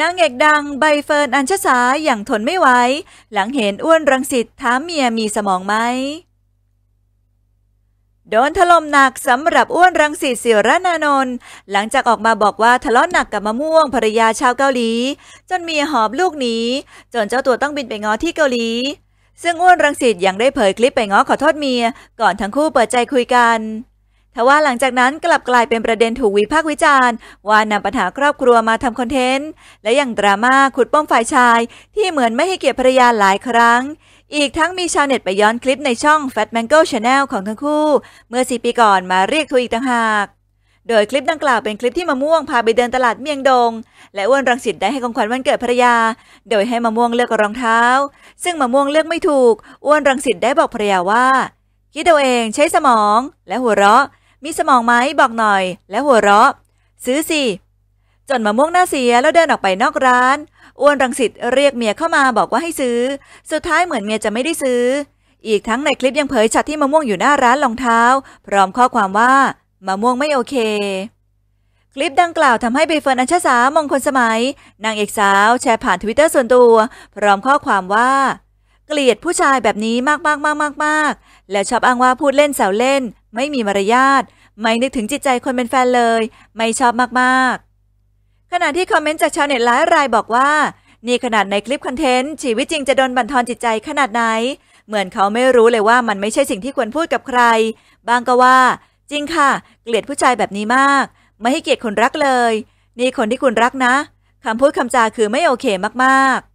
นางเอกดัง ใบเฟิร์นอัญชสาอย่างทนไม่ไหวหลังเห็นอ้วนรังสิตถามเมียมีสมองไหมโดนถล่มหนักสำหรับอ้วนรังสิตเสียรนานนท์หลังจากออกมาบอกว่า ทะเลาะหนักกับมะม่วงภรรยาชาวเกาหลี จนเมียหอบลูกหนี จนเจ้าตัวต้องบินไปง้อที่เกาหลีซึ่งอ้วนรังสิตยังได้เผยคลิปไปง้อขอโทษเมีย ก่อนทั้งคู่เปิดใจคุยกันทว่าหลังจากนั้นกลับกลายเป็นประเด็นถูกวิพากษ์วิจารณ์ว่านำปัญหาครอบครัวมาทำคอนเทนต์ และอย่างดราม่าขุดป้มฝ่ายชาย ที่เหมือนไม่ให้เกียรติภรรยาหลายครั้ง อีกทั้งมีชาวเน็ตไปย้อนคลิปในช่อง Fat Mango Channel ของทั้งคู่ เมื่อสี่ปีก่อนมาเรียกทัวอีกต่างหาก โดยคลิปดังกล่าวเป็นคลิปที่มะม่วงพาไปเดินตลาดเมียงดง และอ้วนรังสิตได้ให้ของขวัญวันเกิดภรรยา โดยให้มะม่วงเลือกรองเท้า ซึ่งมะม่วงเลือกไม่ถูกอ้วนรังสิตได้บอกภรรยาว่า คิดเอาเองใช้สมอง และหัวเราะมีสมองไหมบอกหน่อย แล้วหัวเราะ ซื้อสิ จนมะม่วงหน้าเสียแล้วเดินออกไปนอกร้าน อ้วนรังสิตเรียกเมียเข้ามาบอกว่าให้ซื้อ สุดท้ายเหมือนเมียจะไม่ได้ซื้อ อีกทั้งในคลิปยังเผยชัดที่มะม่วงอยู่หน้าร้านรองเท้า พร้อมข้อความว่า มะม่วงไม่โอเค คลิปดังกล่าวทำให้เบเฟิร์นอัญชสามงคลสมัยนางเอกสาว แชร์ผ่านทวิตเตอร์ส่วนตัวพร้อมข้อความว่าเกลียดผู้ชายแบบนี้มากมากมากมากมากและชอบอ้างว่าพูดเล่นแซวเล่นไม่มีมารยาทไม่นึกถึงจิตใจคนเป็นแฟนเลย ไม่ชอบมากๆ ขณะที่คอมเมนต์จากชาวเน็ตหลายรายบอกว่านี่ขนาดในคลิปคอนเทนต์ชีวิตจริงจะโดนบั่นทอน จิตใจขนาดไหน เหมือนเขาไม่รู้เลยว่ามันไม่ใช่สิ่งที่ควรพูดกับใคร บางก็ว่า จริงค่ะ เกลียดผู้ชายแบบนี้มาก ไม่ให้เกียรติคนรักเลยนี่คนที่คุณรักนะคำพูดคำจาคือไม่โอเคมากๆ